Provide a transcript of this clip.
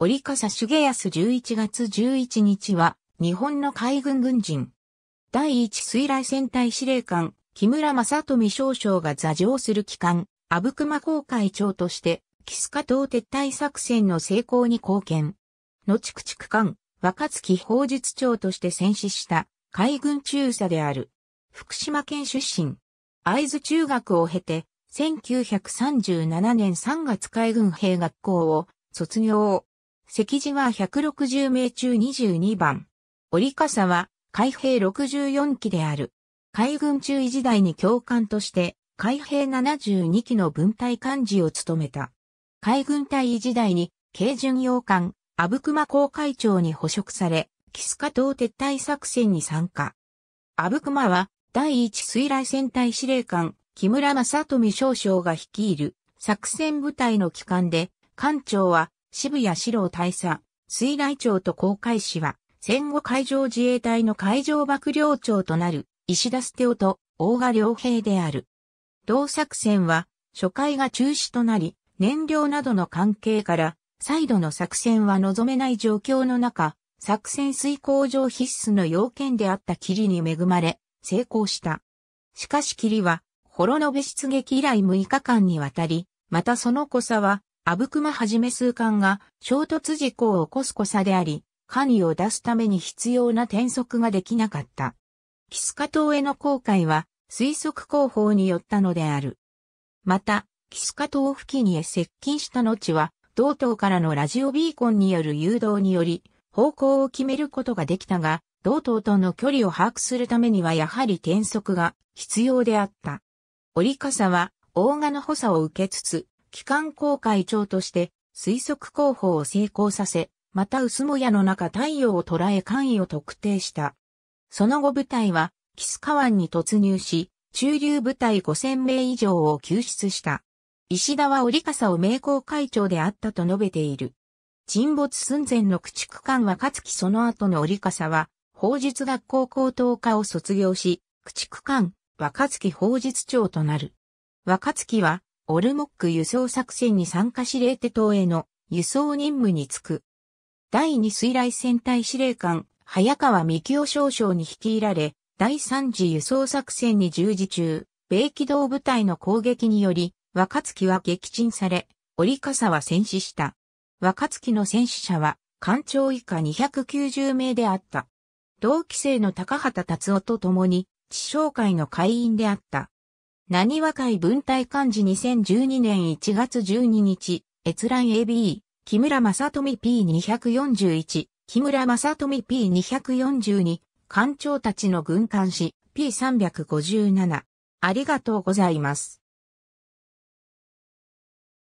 折笠重康11月11日は、日本の海軍軍人。第一水雷戦隊司令官、木村正富少将が座上する機関、阿武隈航海長として、キスカ島撤退作戦の成功に貢献。後駆逐艦、若月法術長として戦死した海軍中佐である。福島県出身。会津中学を経て、1937年3月海軍兵学校を卒業。石字は160名中22番。折笠は海兵64機である。海軍中尉時代に教官として海兵72機の分隊幹事を務めた。海軍隊時代に軽巡洋艦、阿武隈航海長に捕食され、キスカ島撤退作戦に参加。阿武隈は第一水雷戦隊司令官、木村正富少将が率いる作戦部隊の機関で、艦長は渋谷四郎大佐、水来町と航海士は、戦後海上自衛隊の海上幕僚長となる、石田捨夫と大賀良平である。同作戦は、初回が中止となり、燃料などの関係から、再度の作戦は望めない状況の中、作戦遂行上必須の要件であった霧に恵まれ、成功した。しかし霧は、幌延出撃以来6日間にわたり、またその濃さは、アブクマはじめ数艦が衝突事故を起こす濃さであり、艦位を出すために必要な転速ができなかった。キスカ島への航海は推測工法によったのである。また、キスカ島付近へ接近した後は、同島からのラジオビーコンによる誘導により、方向を決めることができたが、同島との距離を把握するためにはやはり転速が必要であった。折笠は、大賀の補佐を受けつつ、機関公会長として推測工法を成功させ、また薄もやの中太陽を捉え官位を特定した。その後部隊は、キスカ湾に突入し、中流部隊5000名以上を救出した。石田は折笠を名工会長であったと述べている。沈没寸前の駆逐艦はかつきその後の折笠は、法術学校高等科を卒業し、駆逐艦、若月法術長となる。若月は、オルモック輸送作戦に参加司令手島への輸送任務に就く。第二水雷戦隊司令官、早川幹夫少将に率いられ、第三次輸送作戦に従事中、米機動部隊の攻撃により、若月は撃沈され、折笠は戦死した。若月の戦死者は、艦長以下290名であった。同期生の高畑達夫と共に、地商会の会員であった。何和会文体漢字2012年1月12日、閲覧 AB、木村正富 P241、木村正富 P242、官庁たちの軍艦誌 P357。ありがとうございます。